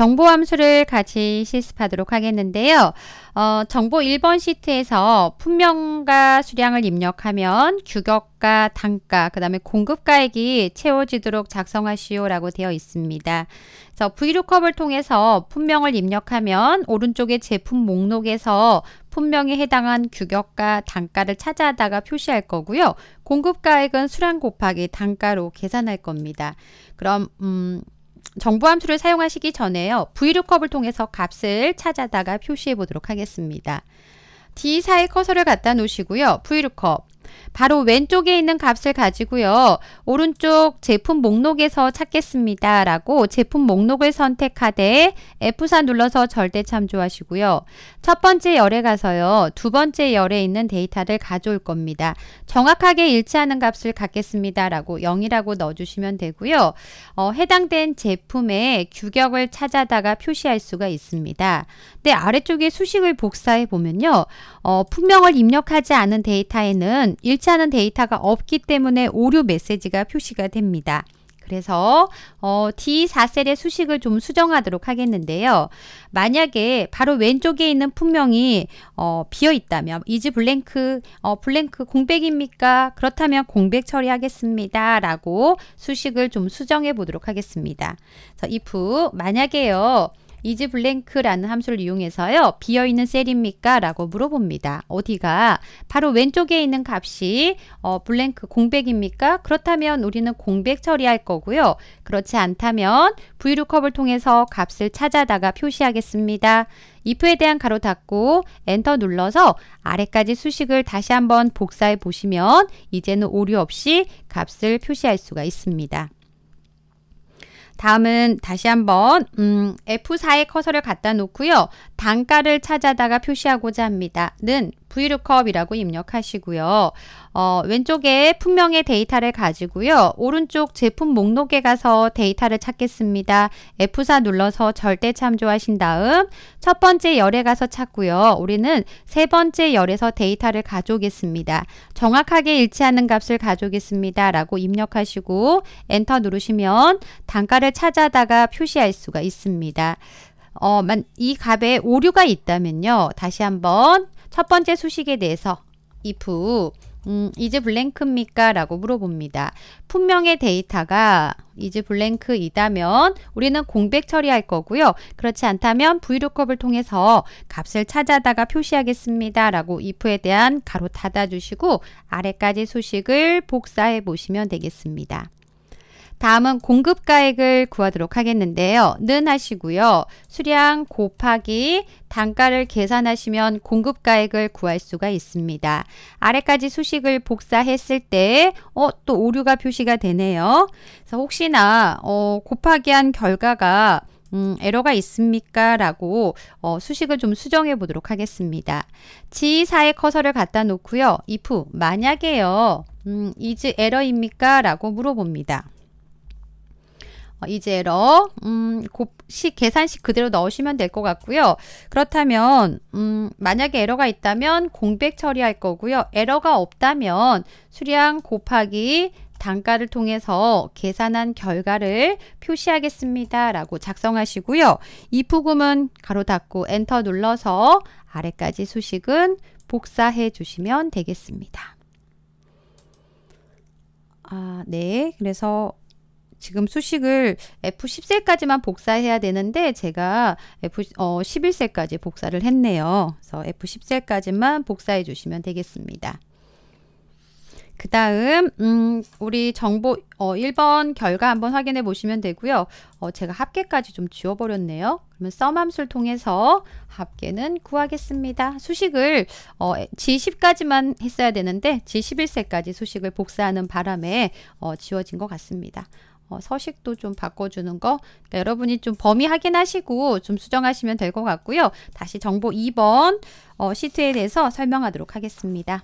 정보 함수를 같이 실습하도록 하겠는데요. 어, 정보 1번 시트에서 품명과 수량을 입력하면 규격과 단가, 그 다음에 공급가액이 채워지도록 작성하시오 라고 되어 있습니다. 그래서 v l o o 을 통해서 품명을 입력하면 오른쪽에 제품 목록에서 품명에 해당한 규격과 단가를 찾아다가 표시할 거고요. 공급가액은 수량 곱하기 단가로 계산할 겁니다. 그럼 음... 정보 함수를 사용하시기 전에요. v l o o 을 통해서 값을 찾아다가 표시해 보도록 하겠습니다. D4에 커서를 갖다 놓으시고요. v l o o 바로 왼쪽에 있는 값을 가지고요. 오른쪽 제품 목록에서 찾겠습니다. 라고 제품 목록을 선택하되 F4 눌러서 절대 참조하시고요. 첫 번째 열에 가서요. 두 번째 열에 있는 데이터를 가져올 겁니다. 정확하게 일치하는 값을 갖겠습니다. 라고 0이라고 넣어주시면 되고요. 어, 해당된 제품의 규격을 찾아다가 표시할 수가 있습니다. 근데 아래쪽에 수식을 복사해 보면요. 어, 품명을 입력하지 않은 데이터에는 일치하는 데이터가 없기 때문에 오류 메시지가 표시가 됩니다. 그래서 어, D4셀의 수식을 좀 수정하도록 하겠는데요. 만약에 바로 왼쪽에 있는 품명이 어, 비어 있다면 이지 블랭크 어, 블랭크 공백입니까? 그렇다면 공백 처리하겠습니다. 라고 수식을 좀 수정해 보도록 하겠습니다. 그래서 if 만약에요. 이지 블랭크라는 함수를 이용해서요. 비어있는 셀입니까? 라고 물어봅니다. 어디가? 바로 왼쪽에 있는 값이 어, 블랭크 공백입니까? 그렇다면 우리는 공백 처리할 거고요. 그렇지 않다면 VLOOKUP을 통해서 값을 찾아다가 표시하겠습니다. if에 대한 가로 닫고 엔터 눌러서 아래까지 수식을 다시 한번 복사해 보시면 이제는 오류 없이 값을 표시할 수가 있습니다. 다음은 다시 한번 음, F4의 커서를 갖다 놓고요. 단가를 찾아다가 표시하고자 합니다. 는 브이룩컵이라고 입력하시고요. 어, 왼쪽에 품명의 데이터를 가지고요. 오른쪽 제품 목록에 가서 데이터를 찾겠습니다. F4 눌러서 절대 참조하신 다음 첫 번째 열에 가서 찾고요. 우리는 세 번째 열에서 데이터를 가져오겠습니다. 정확하게 일치하는 값을 가져오겠습니다. 라고 입력하시고 엔터 누르시면 단가를 찾아다가 표시할 수가 있습니다. 어, 만, 이 값에 오류가 있다면요. 다시 한번 첫 번째 수식에 대해서 if 음, 이제 블랭크입니까? 라고 물어봅니다. 품명의 데이터가 이제 블랭크이다면 우리는 공백 처리할 거고요. 그렇지 않다면 vlookup 을 통해서 값을 찾아다가 표시하겠습니다. 라고 if에 대한 가로 닫아주시고 아래까지 수식을 복사해 보시면 되겠습니다. 다음은 공급가액을 구하도록 하겠는데요. 는 하시고요. 수량 곱하기 단가를 계산하시면 공급가액을 구할 수가 있습니다. 아래까지 수식을 복사했을 때, 어, 또 오류가 표시가 되네요. 그래서 혹시나, 어, 곱하기 한 결과가 음, 에러가 있습니까? 라고 어, 수식을 좀 수정해 보도록 하겠습니다. g 사의 커서를 갖다 놓고요. if 만약에요. 음, is 에러입니까? 라고 물어봅니다. 어, 이제러 음, 곱식 계산식 그대로 넣으시면 될 것 같고요. 그렇다면 음, 만약에 에러가 있다면 공백 처리할 거고요. 에러가 없다면 수량 곱하기 단가를 통해서 계산한 결과를 표시하겠습니다. 라고 작성하시고요. 이프금은 가로 닫고 엔터 눌러서 아래까지 수식은 복사해 주시면 되겠습니다. 아, 네. 그래서 지금 수식을 F10세까지만 복사해야 되는데 제가 F 어, 11세까지 복사를 했네요. 그래서 F10세까지만 복사해 주시면 되겠습니다. 그 다음 음, 우리 정보 어, 1번 결과 한번 확인해 보시면 되고요. 어, 제가 합계까지 좀 지워버렸네요. 그러면 썸함수를 통해서 합계는 구하겠습니다. 수식을 어, G10까지만 했어야 되는데 G11세까지 수식을 복사하는 바람에 어, 지워진 것 같습니다. 어, 서식도 좀 바꿔주는 거 그러니까 여러분이 좀 범위 확인하시고 좀 수정하시면 될 것 같고요. 다시 정보 2번 어, 시트에 대해서 설명하도록 하겠습니다.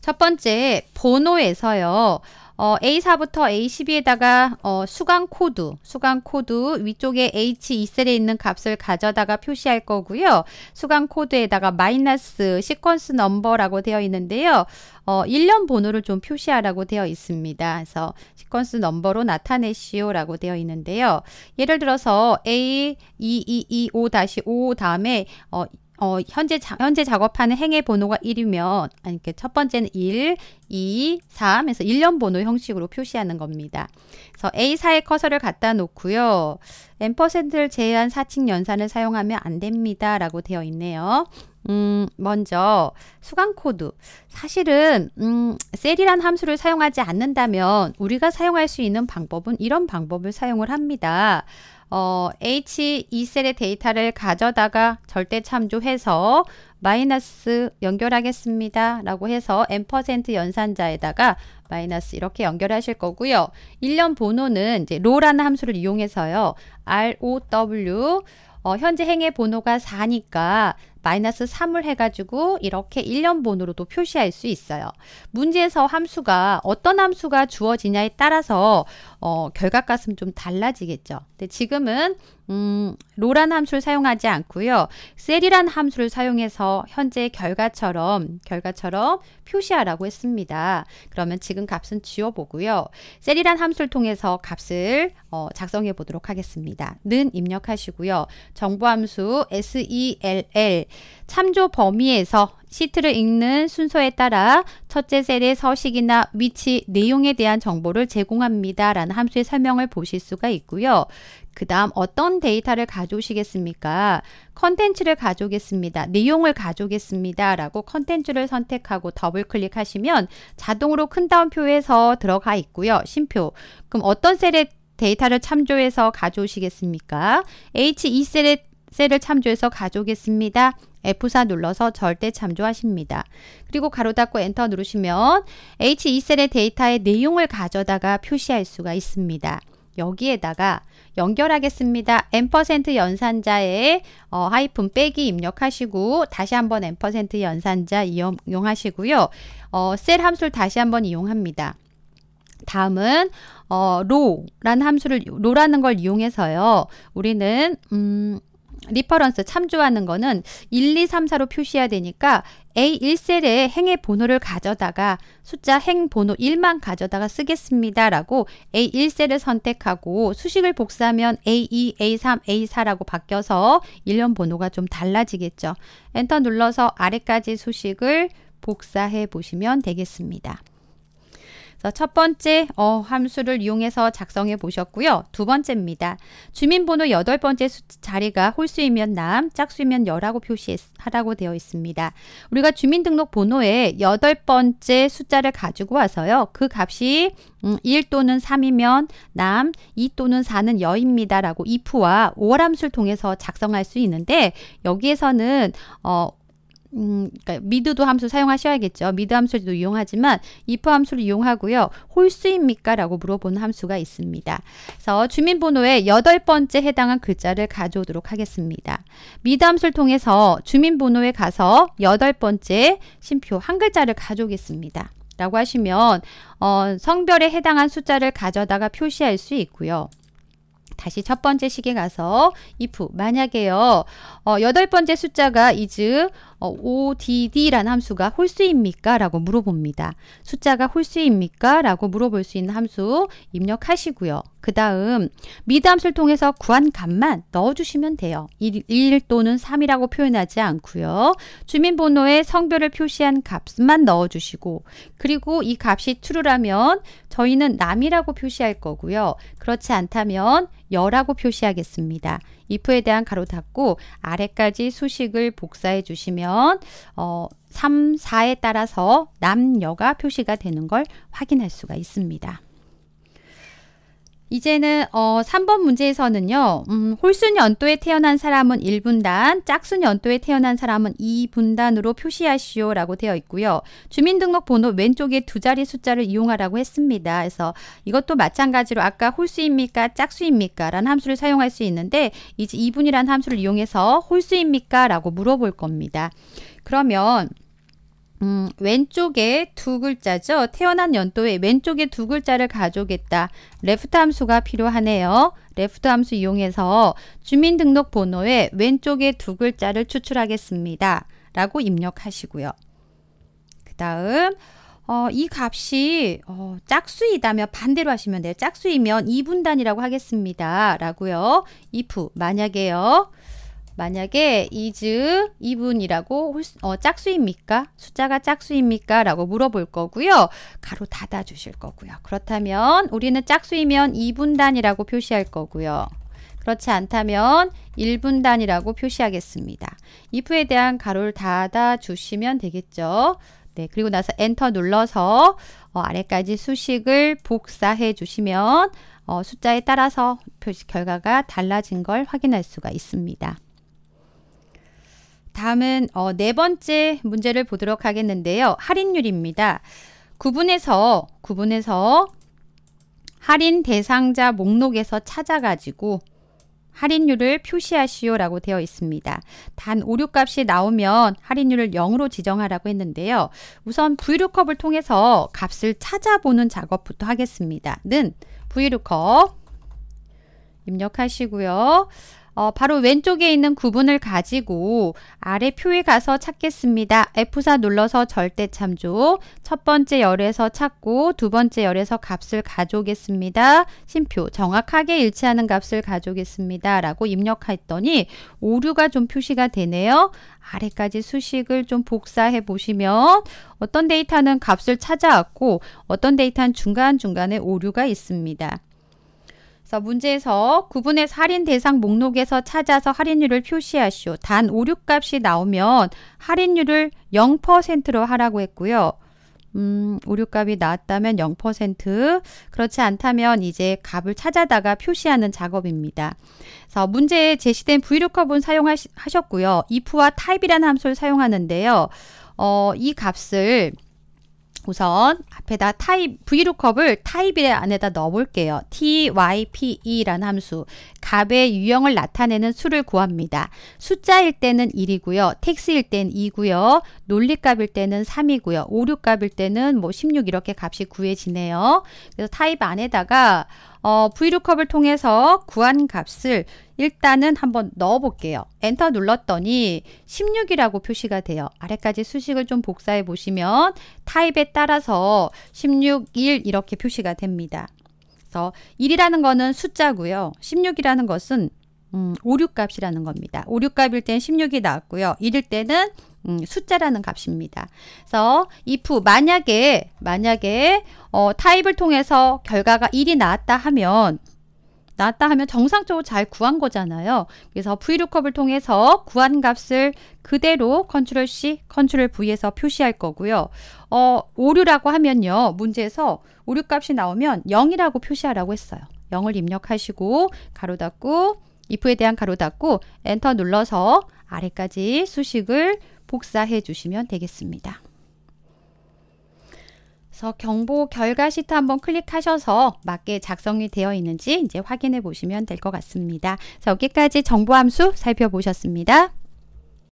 첫 번째 번호에서요. 어, A4부터 A12에다가 어, 수강 코드, 수강 코드 위쪽에 H2셀에 있는 값을 가져다가 표시할 거고요. 수강 코드에다가 마이너스 시퀀스 넘버라고 되어 있는데요. 어, 1년 번호를 좀 표시하라고 되어 있습니다. 그래서 시퀀스 넘버로 나타내시오라고 되어 있는데요. 예를 들어서 A2225-5 다음에 어, 어, 현재, 자, 현재 작업하는 행의 번호가 1이면 아니 첫 번째는 1, 2, 3 해서 1년 번호 형식으로 표시하는 겁니다. 그래서 A4에 커서를 갖다 놓고요. 앰를 제외한 사칙 연산을 사용하면 안 됩니다. 라고 되어 있네요. 음, 먼저 수강 코드. 사실은 음, 셀이란 함수를 사용하지 않는다면 우리가 사용할 수 있는 방법은 이런 방법을 사용을 합니다. 어, H2셀의 데이터를 가져다가 절대 참조해서 마이너스 연결하겠습니다. 라고 해서 n% 연산자에다가 마이너스 이렇게 연결하실 거고요. 1년 번호는 이제 로라는 함수를 이용해서요. ROW 어, 현재 행의 번호가 4니까 마이너스 3을 해가지고 이렇게 1년본으로도 표시할 수 있어요. 문제에서 함수가 어떤 함수가 주어지냐에 따라서 어, 결과값은 좀 달라지겠죠. 근데 지금은 음, 로란 함수를 사용하지 않고요. 셀이란 함수를 사용해서 현재 결과처럼 결과처럼 표시하라고 했습니다. 그러면 지금 값은 지워보고요. 셀이란 함수를 통해서 값을 어, 작성해 보도록 하겠습니다. 는 입력하시고요. 정보함수 sell 참조 범위에서 시트를 읽는 순서에 따라 첫째 셀의 서식이나 위치, 내용에 대한 정보를 제공합니다. 라는 함수의 설명을 보실 수가 있고요. 그 다음 어떤 데이터를 가져오시겠습니까? 컨텐츠를 가져오겠습니다. 내용을 가져오겠습니다. 라고 컨텐츠를 선택하고 더블 클릭하시면 자동으로 큰 다운표에서 들어가 있고요. 심표. 그럼 어떤 셀에 데이터를 참조해서 가져오시겠습니까? H2셀에 e 셀을 참조해서 가져오겠습니다. F4 눌러서 절대 참조하십니다. 그리고 가로 닫고 엔터 누르시면 H2셀의 e 데이터의 내용을 가져다가 표시할 수가 있습니다. 여기에다가 연결하겠습니다. n% 연산자에 어, 하이픈 빼기 입력하시고 다시 한번 n% 연산자 이용하시고요. 어, 셀 함수를 다시 한번 이용합니다. 다음은 어, row라는 함수를 row라는 걸 이용해서요. 우리는 음, 리퍼런스 참조하는 거는 1, 2, 3, 4로 표시해야 되니까 A1셀에 행의 번호를 가져다가 숫자 행 번호 1만 가져다가 쓰겠습니다. 라고 A1셀을 선택하고 수식을 복사하면 A2, A3, A4라고 바뀌어서 일련 번호가 좀 달라지겠죠. 엔터 눌러서 아래까지 수식을 복사해 보시면 되겠습니다. 첫 번째 어 함수를 이용해서 작성해 보셨고요. 두 번째입니다. 주민번호 여덟 번째 자리가 홀수이면 남, 짝수이면 열하고 표시하라고 되어 있습니다. 우리가 주민등록번호에 여덟 번째 숫자를 가지고 와서요. 그 값이 음, 1 또는 3이면 남, 2 또는 4는 여입니다. 라고 if와 or 함수를 통해서 작성할 수 있는데 여기에서는 어, 음, 그러니까 미드도 함수 사용하셔야겠죠. 미드 함수도 이용하지만 if 함수를 이용하고요. 홀수입니까? 라고 물어보는 함수가 있습니다. 그래서 주민번호에 여덟 번째 해당한 글자를 가져오도록 하겠습니다. 미드 함수를 통해서 주민번호에 가서 여덟 번째 심표 한 글자를 가져오겠습니다. 라고 하시면 어, 성별에 해당한 숫자를 가져다가 표시할 수 있고요. 다시 첫 번째 식에 가서 if 만약에요. 어, 여덟 번째 숫자가 is 어, ODD라는 함수가 홀수입니까? 라고 물어봅니다. 숫자가 홀수입니까? 라고 물어볼 수 있는 함수 입력하시고요. 그 다음 미드 함수를 통해서 구한 값만 넣어주시면 돼요. 1, 1 또는 3이라고 표현하지 않고요. 주민번호에 성별을 표시한 값만 넣어주시고 그리고 이 값이 true라면 저희는 남이라고 표시할 거고요. 그렇지 않다면 여라고 표시하겠습니다. if에 대한 가로 닫고 아래까지 수식을 복사해 주시면 어, 3, 4에 따라서 남녀가 표시가 되는 걸 확인할 수가 있습니다. 이제는 어 3번 문제에서는요. 음, 홀수 연도에 태어난 사람은 1분단, 짝수 연도에 태어난 사람은 2분단으로 표시하시오 라고 되어 있고요. 주민등록번호 왼쪽에 두 자리 숫자를 이용하라고 했습니다. 그래서 이것도 마찬가지로 아까 홀수입니까? 짝수입니까? 라는 함수를 사용할 수 있는데 이제 2분이라는 함수를 이용해서 홀수입니까? 라고 물어볼 겁니다. 그러면 음, 왼쪽에 두 글자죠. 태어난 연도에 왼쪽에 두 글자를 가져오겠다. 레프트 함수가 필요하네요. 레프트 함수 이용해서 주민등록번호에 왼쪽에 두 글자를 추출하겠습니다. 라고 입력하시고요. 그 다음 어, 이 값이 어, 짝수이다면 반대로 하시면 돼요. 짝수이면 2분단이라고 하겠습니다. 라고요. if 만약에요. 만약에 이즈 이분이라고 어, 짝수입니까? 숫자가 짝수입니까? 라고 물어볼 거고요. 가로 닫아 주실 거고요. 그렇다면 우리는 짝수이면 2분단이라고 표시할 거고요. 그렇지 않다면 1분단이라고 표시하겠습니다. if에 대한 가로를 닫아 주시면 되겠죠. 네, 그리고 나서 엔터 눌러서 어, 아래까지 수식을 복사해 주시면 어, 숫자에 따라서 표시 결과가 달라진 걸 확인할 수가 있습니다. 다음은 어, 네 번째 문제를 보도록 하겠는데요. 할인율입니다. 구분해서 구분해서 할인 대상자 목록에서 찾아가지고 할인율을 표시하시오 라고 되어 있습니다. 단 오류값이 나오면 할인율을 0으로 지정하라고 했는데요. 우선 VLOOKUP을 통해서 값을 찾아보는 작업부터 하겠습니다. 는 VLOOKUP 입력하시고요. 어, 바로 왼쪽에 있는 구분을 가지고 아래 표에 가서 찾겠습니다. F4 눌러서 절대 참조, 첫 번째 열에서 찾고 두 번째 열에서 값을 가져오겠습니다. 심표, 정확하게 일치하는 값을 가져오겠습니다. 라고 입력했더니 오류가 좀 표시가 되네요. 아래까지 수식을 좀 복사해 보시면 어떤 데이터는 값을 찾아왔고 어떤 데이터는 중간중간에 오류가 있습니다. 그래서 문제에서 구분의 할인 대상 목록에서 찾아서 할인율을 표시하시오. 단 오류 값이 나오면 할인율을 0%로 하라고 했고요. 음, 오류 값이 나왔다면 0%, 그렇지 않다면 이제 값을 찾아다가 표시하는 작업입니다. 그래서 문제에 제시된 VLOOKUP은 사용하셨고요. if와 type이라는 함수를 사용하는데요. 어, 이 값을 우선 앞에다 타입 브이 o o 을 타입의 안에다 넣어볼게요. type라는 함수 값의 유형을 나타내는 수를 구합니다. 숫자일 때는 1이고요. 텍스일 때는 2고요. 논리값일 때는 3이고요. 오류값일 때는 뭐 16 이렇게 값이 구해지네요. 그래서 타입 안에다가 어, VLOOKUP을 통해서 구한 값을 일단은 한번 넣어볼게요. 엔터 눌렀더니 16이라고 표시가 돼요. 아래까지 수식을 좀 복사해 보시면 타입에 따라서 16, 1 이렇게 표시가 됩니다. 그래서 1이라는 거는 숫자고요. 16이라는 것은 음, 5, 6값이라는 겁니다. 오류값일땐 16이 나왔고요. 1일 때는 음, 숫자라는 값입니다. 그래서 if 만약에 만약에 어, 타입을 통해서 결과가 1이 나왔다 하면 나왔다 하면 정상적으로 잘 구한 거잖아요. 그래서 VLOOKUP을 통해서 구한 값을 그대로 컨트롤 C, 컨트롤 V에서 표시할 거고요. 어, 오류라고 하면요. 문제에서 오류 값이 나오면 0이라고 표시하라고 했어요. 0을 입력하시고 가로 닫고 if에 대한 가로 닫고 엔터 눌러서 아래까지 수식을 복사해 주시면 되겠습니다. 그래서 경보 결과 시트 한번 클릭하셔서 맞게 작성이 되어 있는지 이제 확인해 보시면 될 것 같습니다. 여기까지 정보 함수 살펴보셨습니다.